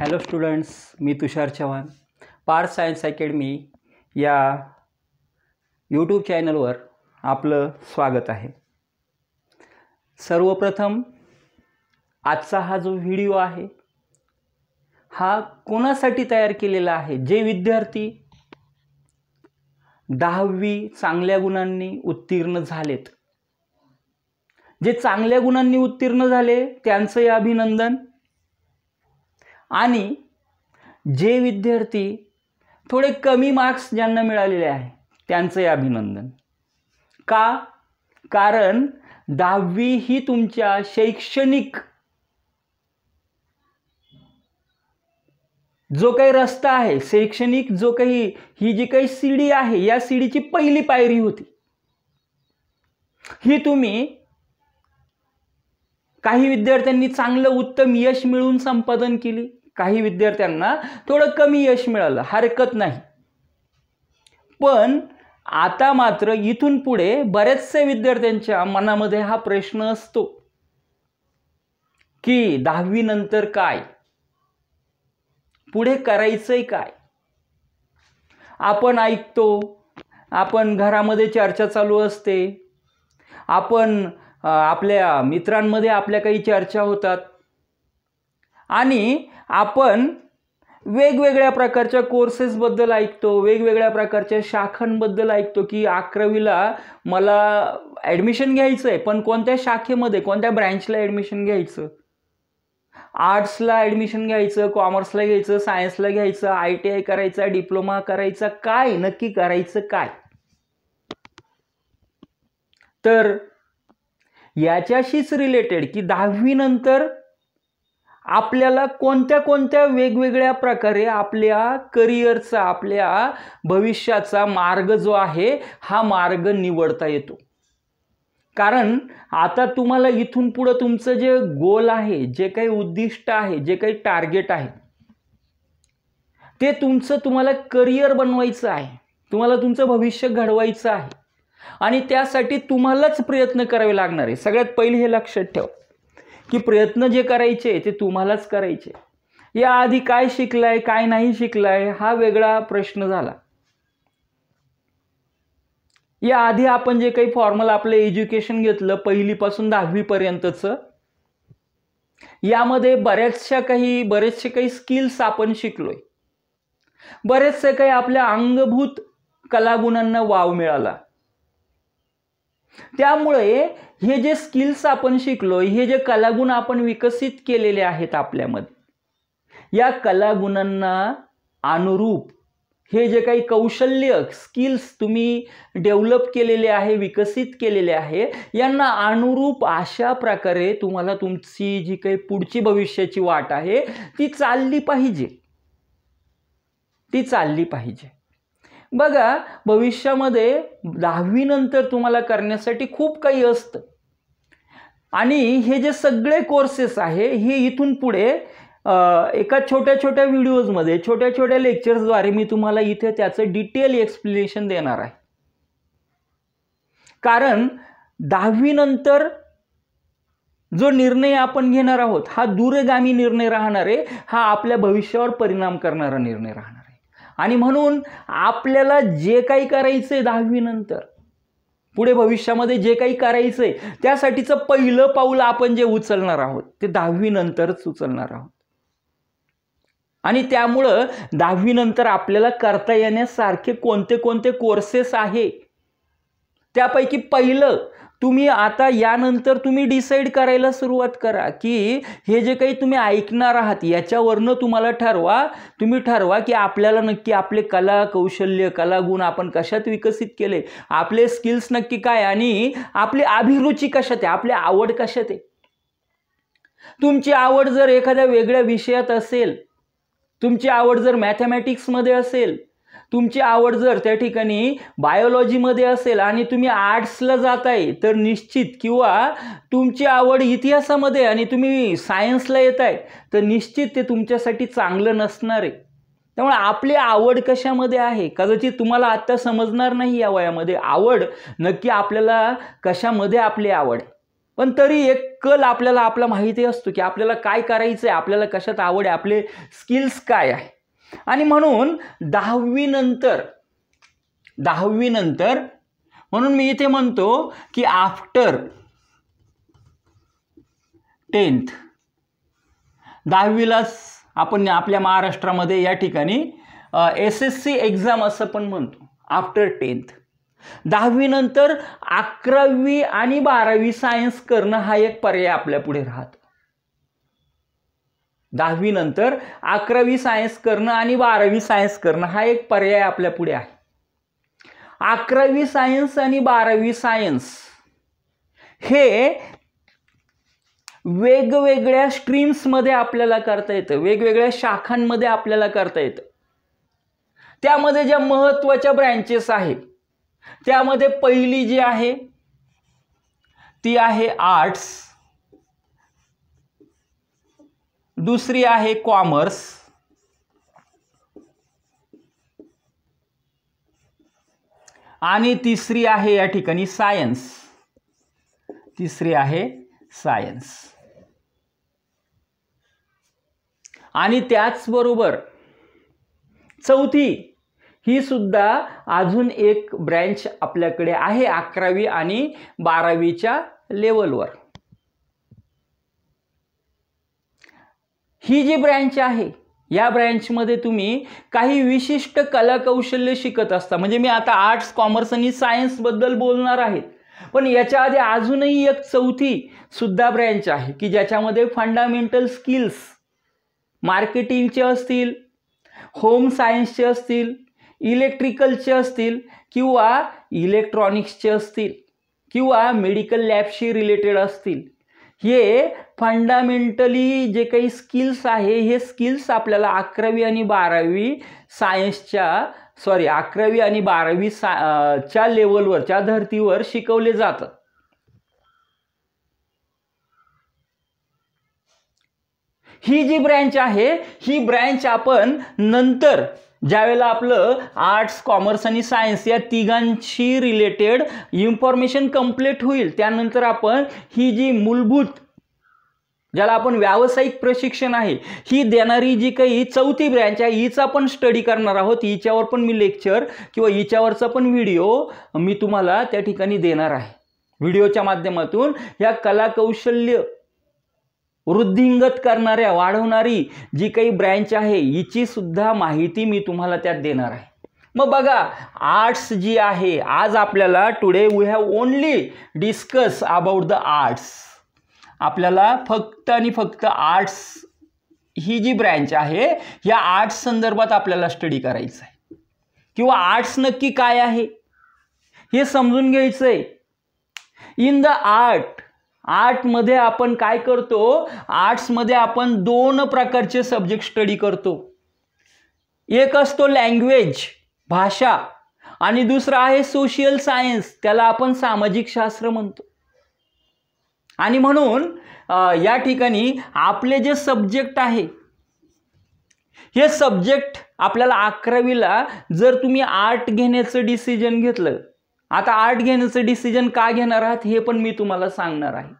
hello students मी तुषार चव्हाण पार science academy या यूट्यूब चॅनलवर आपलं स्वागत आहे सर्वप्रथम आजचा हा जो व्हिडिओ आहे हा कोणासाठी तयार केलेला आहे जे विद्यार्थी दहावी चांगल्या गुणांनी उत्तीर्ण झालेत जे चांगल्या गुणांनी उत्तीर्ण झाले त्यांचंही अभिनंदन आणि जे विद्यार्थी थोडे कमी मार्क्स ज्यांना मिळालेले आहे त्यांचंही अभिनंदन का कारण दहावी ही तुमच्या शैक्षणिक जो काही रस्ता आहे शैक्षणिक जो काही ही जी काही सीडी आहे या सीडीची पहिली पायरी होती ही तुम्ही काही विद्यार्थ्यांनी चांगलं उत्तम यश मिळवून संपादन केली काही विद्यार्थ्यांना थोडं कमी यश मिळालं हरकत नाही पण आता मात्र इथून पुढे बऱ्याचशा विद्यार्थ्यांच्या मनामध्ये हा प्रश्न असतो की दहावी नंतर काय पुढे करायचंय काय आपण ऐकतो आपण घरामध्ये चर्चा चालू असते आपण आपल्या मित्रांमध्ये आपल्या काही चर्चा होतात आणि आपण वेगवेगळ्या प्रकारच्या कोर्सेसबद्दल ऐकतो वेगवेगळ्या प्रकारच्या शाखांबद्दल ऐकतो की अकरावीला मला ॲडमिशन घ्यायचं आहे पण कोणत्या शाखेमध्ये कोणत्या ब्रँचला ॲडमिशन घ्यायचं आर्ट्सला ॲडमिशन घ्यायचं कॉमर्सला घ्यायचं सायन्सला घ्यायचं आय टी आय करायचं डिप्लोमा करायचा काय नक्की करायचं काय तर याच्याशीच रिलेटेड की दहावीनंतर आपल्याला कोणत्या कोणत्या वेगवेगळ्या प्रकारे आपल्या करिअरचा आपल्या भविष्याचा मार्ग जो आहे हा मार्ग निवडता येतो कारण आता तुम्हाला इथून पुढं तुमचं जे गोल आहे जे काही उद्दिष्ट आहे जे काही टार्गेट आहे ते तुमचं तुम्हाला करिअर बनवायचं आहे तुम्हाला तुमचं भविष्य घडवायचं आहे आणि त्यासाठी तुम्हालाच प्रयत्न करावे लागणार आहे सगळ्यात पहिले हे लक्षात ठेवा की प्रयत्न जे करायचे ते तुम्हालाच करायचे याआधी काय शिकलाय काय नाही शिकलाय हा वेगळा प्रश्न झाला याआधी आपण जे काही फॉर्मल आपलं एज्युकेशन घेतलं पहिलीपासून दहावीपर्यंतचं यामध्ये बऱ्याचशा काही बरेचसे काही स्किल्स आपण शिकलोय बरेचसे काही आपल्या अंगभूत कलागुणांना वाव मिळाला त्यामुळे हे जे स्किल्स आपण शिकलो हे जे कलागुण आपण विकसित केलेले आहेत आपल्यामध्ये या कलागुणांना अनुरूप हे जे काही कौशल्य स्किल्स तुम्ही डेव्हलप केलेले आहे विकसित केलेले आहे यांना अनुरूप अशा प्रकारे तुम्हाला तुमची जी काही पुढची भविष्याची वाट आहे ती चालली पाहिजे ती चालली पाहिजे बघा भविष्यामध्ये दहावीनंतर तुम्हाला करण्यासाठी खूप काही असतं आणि हे जे सगळे कोर्सेस आहे हे इथून पुढे एका छोट्या छोट्या व्हिडिओजमध्ये छोट्या छोट्या लेक्चर्सद्वारे मी तुम्हाला इथे त्याचं डिटेल एक्सप्लेनेशन देणार आहे कारण दहावीनंतर जो निर्णय आपण घेणार आहोत हा दूरगामी निर्णय राहणार आहे हा आपल्या भविष्यावर परिणाम करणारा निर्णय राहणार आणि म्हणून आपल्याला जे काही करायचं आहे दहावीनंतर पुढे भविष्यामध्ये जे काही करायचं आहे त्यासाठीचं पहिलं पाऊल आपण जे उचलणार आहोत ते दहावीनंतरच उचलणार आहोत आणि त्यामुळं दहावीनंतर आपल्याला करता येण्यासारखे कोणते कोणते कोर्सेस आहे त्यापैकी पहिलं तुम्ही आता यानंतर तुम्ही डिसाईड करायला सुरुवात करा की हे जे काही तुम्ही ऐकणार आहात याच्यावरनं तुम्हाला ठरवा तुम्ही ठरवा की आपल्याला नक्की आपले कला कौशल्य कलागुण आपण कशात विकसित केले आपले स्किल्स नक्की काय आणि आपली अभिरुची कशात आहे आपली आवड कशात आहे तुमची आवड जर एखाद्या वेगळ्या विषयात असेल तुमची आवड जर मॅथमॅटिक्समध्ये असेल तुमची आवड जर त्या ठिकाणी बायोलॉजीमध्ये असेल आणि तुम्ही आर्ट्सला जात आहे तर निश्चित किंवा तुमची आवड इतिहासामध्ये आणि तुम्ही सायन्सला येत आहे तर निश्चित ते तुमच्यासाठी चांगलं नसणार आहे त्यामुळे आपली आवड कशामध्ये आहे कदाचित तुम्हाला आत्ता समजणार नाही या वयामध्ये आवड नक्की आपल्याला कशामध्ये आपली आवड पण तरी एक कल आपल्याला आपला माहिती असतो की आपल्याला काय करायचं आहे आपल्याला कशात आवड आहे आपले स्किल्स काय आहे आणि म्हणून दहावीनंतर दहावीनंतर म्हणून मी इथे म्हणतो की आफ्टर टेन्थ दहावीलाच आपण आपल्या महाराष्ट्रामध्ये या ठिकाणी एस एस सी एक्झाम असं पण म्हणतो आफ्टर टेन्थ दहावीनंतर अकरावी आणि बारावी सायन्स करणं हा एक पर्याय आपल्यापुढे राहतो नंतर अकरावी सायन्स करणं आणि बारावी सायन्स करणं हा एक पर्याय आपल्या पुढे आहे अकरावी सायन्स आणि बारावी सायन्स हे वेगवेगळ्या स्ट्रीम्समध्ये आपल्याला करता येतं वेगवेगळ्या शाखांमध्ये आपल्याला करता येतं त्यामध्ये ज्या महत्त्वाच्या ब्रँचेस आहेत त्यामध्ये पहिली जी आहे ती आहे आर्ट्स दुसरी आहे कॉमर्स आणि तिसरी आहे या ठिकाणी सायन्स तिसरी आहे सायन्स आणि त्याचबरोबर चौथी ही सुद्धा अजून एक ब्रँच आपल्याकडे आहे अकरावी आणि बारावीच्या लेवलवर ही जी ब्रँच आहे या ब्रँचमध्ये तुम्ही काही विशिष्ट कलाकौशल्य शिकत असता म्हणजे मी आता आर्ट्स कॉमर्स आणि सायन्सबद्दल बोलणार आहे पण याच्या आधी अजूनही एक चौथी सुद्धा ब्रँच आहे की ज्याच्यामध्ये फंडामेंटल स्किल्स मार्केटिंगचे असतील होम सायन्सचे असतील इलेक्ट्रिकलचे असतील किंवा इलेक्ट्रॉनिक्सचे असतील किंवा मेडिकल लॅबशी रिलेटेड असतील हे फंडामेंटली जे काही स्किल्स आहे हे स्किल्स आपल्याला अकरावी आणि बारावी सायन्सच्या सॉरी अकरावी आणि बारावी सा च्या धर्तीवर शिकवले जातात ही जी ब्रँच आहे ही ब्रँच आपण नंतर ज्यावेळेला आपलं आर्ट्स कॉमर्स आणि सायन्स या तिघांशी रिलेटेड इन्फॉर्मेशन कम्प्लीट होईल त्यानंतर आपण ही जी मूलभूत ज्याला आपण व्यावसायिक प्रशिक्षण आहे ही देणारी जी काही चौथी ब्रँच आहे हिचा पण स्टडी करणार आहोत हिच्यावर पण मी लेक्चर किंवा हिच्यावरचा पण व्हिडिओ मी तुम्हाला त्या ठिकाणी देणार आहे व्हिडिओच्या माध्यमातून या कलाकौशल्य वृद्धिंगत करणाऱ्या वाढवणारी जी काही ब्रँच आहे हिची सुद्धा माहिती मी तुम्हाला त्यात देणार आहे मग बघा आर्ट्स जी आहे आज आपल्याला today we have only discuss about the arts आपल्याला फक्त आणि फक्त आर्ट्स ही जी ब्रँच आहे या आर्ट्स संदर्भात आपल्याला स्टडी करायचं आहे किंवा आर्ट्स नक्की काय आहे हे समजून घ्यायचं आहे इन द आर्ट आर्ट मध्ये आपण काय करतो आर्ट्समध्ये आपण दोन प्रकारचे सब्जेक्ट स्टडी करतो एक असतो लँग्वेज भाषा आणि दुसरा आहे सोशल सायन्स त्याला आपण सामाजिक शास्त्र म्हणतो आणि म्हणून या ठिकाणी आपले जे सब्जेक्ट आहे हे सब्जेक्ट आपल्याला अकरावीला जर तुम्ही आर्ट घेण्याचं डिसिजन घेतलं आता आर्ट घेण्याचं डिसिजन का घेणार आहात हे पण मी तुम्हाला सांगणार आहे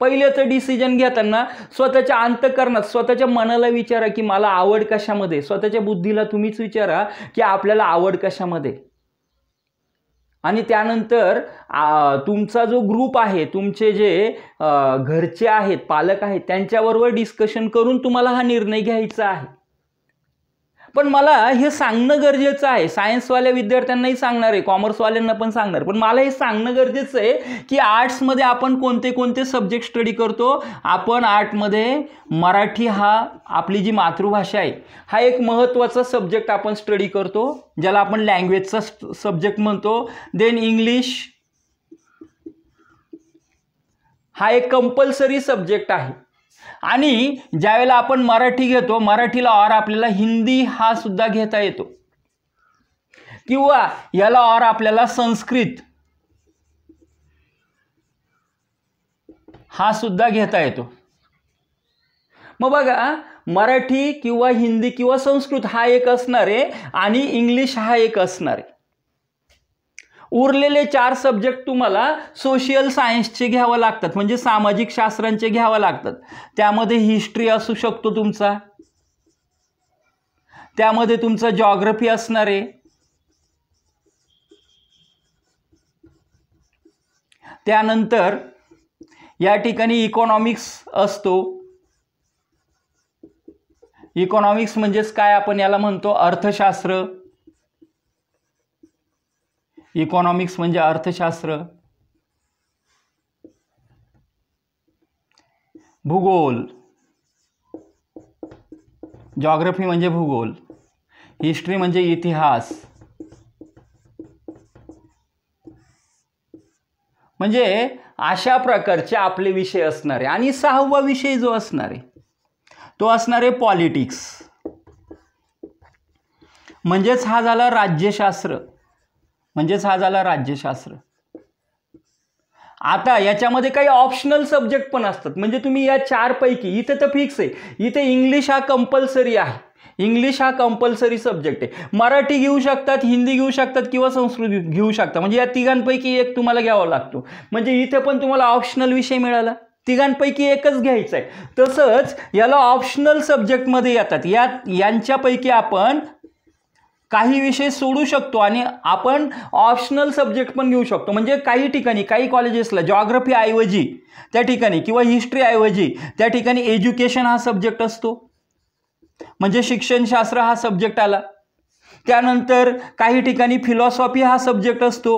पहिल्याचं डिसिजन घेताना स्वतःच्या अंतकरणात स्वतःच्या मनाला विचारा की मला आवड कशामध्ये स्वतःच्या बुद्धीला तुम्हीच विचारा की आपल्याला आवड कशामध्ये आणि त्यानंतर तुमचा जो ग्रुप आहे तुमचे जे घरचे आहेत पालक आहेत त्यांच्याबरोबर डिस्कशन करून तुम्हाला हा निर्णय घ्यायचा आहे पण मला हे सांगणं गरजेचं आहे सायन्सवाल्या विद्यार्थ्यांनाही सांगणार आहे कॉमर्सवाल्यांना पण सांगणार पण मला हे सांगणं गरजेचं आहे की आर्ट्समध्ये आपण कोणते कोणते सब्जेक्ट स्टडी करतो आपण आर्टमध्ये मराठी हा आपली जी मातृभाषा आहे हा एक महत्त्वाचा सब्जेक्ट आपण स्टडी करतो ज्याला आपण लँग्वेजचा सब्जेक्ट म्हणतो देन इंग्लिश हा एक कंपल्सरी सब्जेक्ट आहे आणि ज्यावेळेला आपण मराठी घेतो मराठीला ऑर आपल्याला हिंदी हा सुद्धा घेता येतो किंवा याला ऑर आपल्याला संस्कृत हा सुद्धा घेता येतो मग बघा मराठी किंवा हिंदी किंवा संस्कृत हा एक असणार आहे आणि इंग्लिश हा एक असणार आहे उरलेले चार सब्जेक्ट तुम्हाला सोशियल सायन्सचे घ्यावं लागतात म्हणजे सामाजिक शास्त्रांचे घ्यावं लागतात त्यामध्ये हिस्ट्री असू शकतो तुमचा त्यामध्ये तुमचं जॉग्रफी असणार आहे त्यानंतर या ठिकाणी इकॉनॉमिक्स असतो इकॉनॉमिक्स म्हणजेच काय आपण याला म्हणतो अर्थशास्त्र इकॉनॉमिक्स म्हणजे अर्थशास्त्र भूगोल जॉग्रफी म्हणजे भूगोल हिस्ट्री म्हणजे इतिहास म्हणजे अशा प्रकारचे आपले विषय असणारे आणि सहावा विषय जो असणार तो असणार आहे पॉलिटिक्स म्हणजेच हा झाला राज्यशास्त्र म्हणजेच हा झाला राज्यशास्त्र आता याच्यामध्ये काही ऑप्शनल सब्जेक्ट पण असतात म्हणजे तुम्ही या चार पैकी इथे तर फिक्स आहे इथे इंग्लिश हा कंपल्सरी आहे इंग्लिश हा कंपल्सरी सब्जेक्ट आहे मराठी घेऊ शकतात हिंदी घेऊ शकतात किंवा संस्कृत घेऊ शकता म्हणजे या तिघांपैकी एक तुम्हाला घ्यावा लागतो म्हणजे इथे पण तुम्हाला ऑप्शनल विषय मिळाला तिघांपैकी एकच घ्यायचा आहे तसंच याला ऑप्शनल सब्जेक्टमध्ये येतात या यांच्यापैकी आपण काही विषय सोडू शकतो आणि आपण ऑप्शनल सब्जेक्ट पण घेऊ शकतो म्हणजे काही ठिकाणी काही कॉलेजेसला ऐवजी त्या ठिकाणी किंवा हिस्ट्री ऐवजी त्या ठिकाणी एज्युकेशन हा सब्जेक्ट असतो म्हणजे शिक्षणशास्त्र हा सब्जेक्ट आला त्यानंतर काही ठिकाणी फिलॉसॉफी हा सब्जेक्ट असतो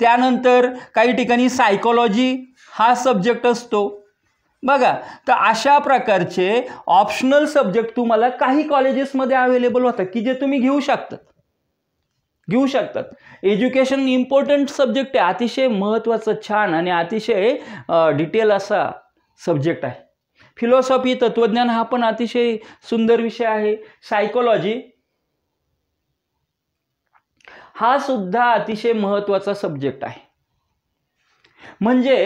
त्यानंतर काही ठिकाणी सायकोलॉजी हा सब्जेक्ट असतो बघा तर अशा प्रकारचे ऑप्शनल सब्जेक्ट तुम्हाला काही कॉलेजेसमध्ये अवेलेबल होतात की जे तुम्ही घेऊ शकतात घेऊ शकतात एज्युकेशन इम्पॉर्टंट सब्जेक्ट आहे अतिशय महत्त्वाचं छान आणि अतिशय डिटेल असा सब्जेक्ट आहे फिलॉसॉफी तत्वज्ञान हा पण अतिशय सुंदर विषय आहे सायकोलॉजी हा सुद्धा अतिशय महत्त्वाचा सब्जेक्ट आहे म्हणजे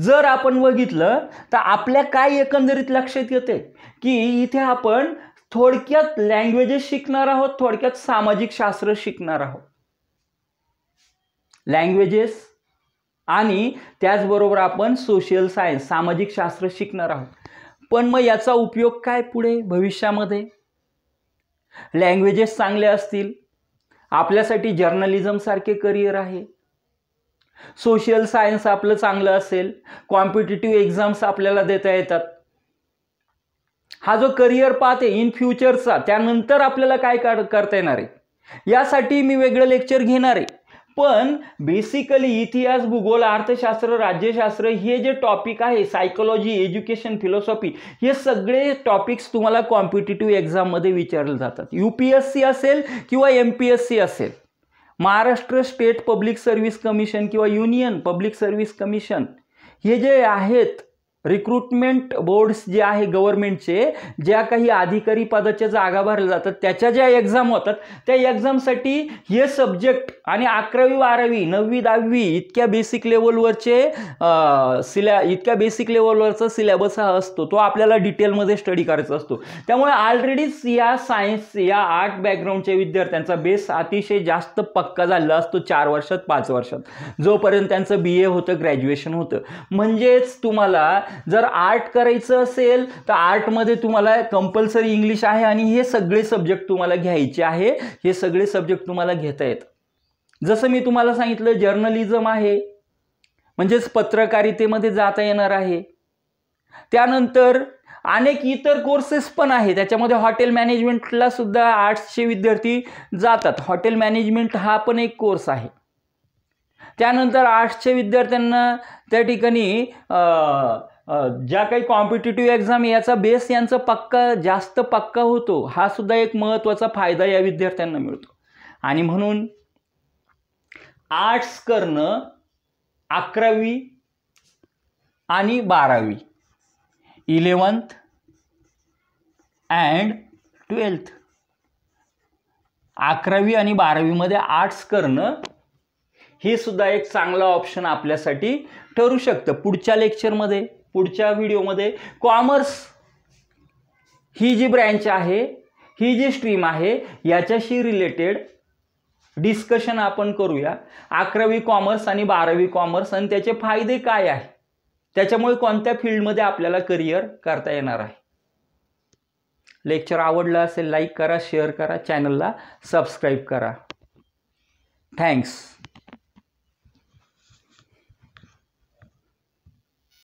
जर आपण बघितलं तर आपल्या काय एकंदरीत लक्षात येते की इथे आपण थोडक्यात लँग्वेजेस शिकणार आहोत थोडक्यात सामाजिक शास्त्र शिकणार आहोत लँग्वेजेस आणि त्याचबरोबर आपण सोशल सायन्स सामाजिक शास्त्र शिकणार आहोत पण मग याचा उपयोग काय पुढे भविष्यामध्ये लँग्वेजेस चांगले असतील आपल्यासाठी जर्नलिझमसारखे करिअर आहे सोशल सायन्स आपलं चांगलं असेल कॉम्पिटेटिव्ह एक्झाम्स आपल्याला देता येतात हा जो करिअर पाहते इन फ्युचरचा त्यानंतर आपल्याला काय करता येणार आहे यासाठी मी वेगळं लेक्चर घेणार आहे पण बेसिकली इतिहास भूगोल अर्थशास्त्र राज्यशास्त्र हे जे टॉपिक आहे सायकोलॉजी एज्युकेशन फिलॉसॉफी हे सगळे टॉपिक्स तुम्हाला कॉम्पिटेटिव्ह एक्झाममध्ये विचारले जातात यू पी एस सी असेल किंवा एम पी एस सी असेल Maharashtra state public service commission किंवा युनियन पब्लिक सर्व्हिस कमिशन हे जे आहेत रिक्रुटमेंट बोर्ड्स जे आहे गव्हर्नमेंटचे ज्या काही अधिकारी पदाच्या जागा भरल्या जातात त्याच्या ज्या एक्झाम होतात त्या एक्झामसाठी हे सब्जेक्ट आणि अकरावी बारावी नववी दहावी इतक्या बेसिक लेवलवरचे सिलॅ इतक्या बेसिक लेवलवरचा सिलेबस हा असतो तो आपल्याला डिटेलमध्ये स्टडी करायचा असतो त्यामुळे ऑलरेडीच या सायन्स या आर्ट बॅकग्राऊंडच्या विद्यार्थ्यांचा बेस अतिशय जास्त पक्का झालेला असतो चार वर्षात पाच वर्षात जोपर्यंत त्यांचं बी ए होतं ग्रॅज्युएशन होतं म्हणजेच तुम्हाला जर आर्ट करायचं असेल तर आर्टमध्ये तुम्हाला कंपल्सरी इंग्लिश आहे आणि हे सगळे सब्जेक्ट तुम्हाला घ्यायचे आहे हे सगळे सब्जेक्ट तुम्हाला घेता येत जसं मी तुम्हाला सांगितलं जर्नलिझम आहे म्हणजेच पत्रकारितेमध्ये जाता येणार आहे त्यानंतर अनेक इतर कोर्सेस पण आहे त्याच्यामध्ये हॉटेल मॅनेजमेंटला सुद्धा आर्ट्सचे विद्यार्थी जातात हॉटेल मॅनेजमेंट हा पण एक कोर्स आहे त्यानंतर आर्ट्सच्या विद्यार्थ्यांना त्या ठिकाणी ज्या काही कॉम्पिटेटिव्ह एक्झाम याचा बेस यांचा पक्का जास्त पक्का होतो हा सुद्धा एक महत्त्वाचा फायदा या विद्यार्थ्यांना मिळतो आणि म्हणून आर्ट्स करणं अकरावी आणि बारावी इलेवन्थ अँड ट्वेल्थ अकरावी आणि बारावीमध्ये आर्ट्स करणं हे सुद्धा एक चांगला ऑप्शन आपल्यासाठी ठरू शकतं पुढच्या लेक्चरमध्ये पुढच्या व्हिडिओमध्ये कॉमर्स ही जी ब्रँच आहे ही जी स्ट्रीम आहे याच्याशी रिलेटेड डिस्कशन आपण करूया अकरावी कॉमर्स आणि बारावी कॉमर्स आणि त्याचे फायदे काय आहे त्याच्यामुळे कोणत्या फील्डमध्ये आपल्याला करिअर करता येणार आहे लेक्चर आवडलं असेल लाईक करा शेअर करा चॅनलला सबस्क्राईब करा थँक्स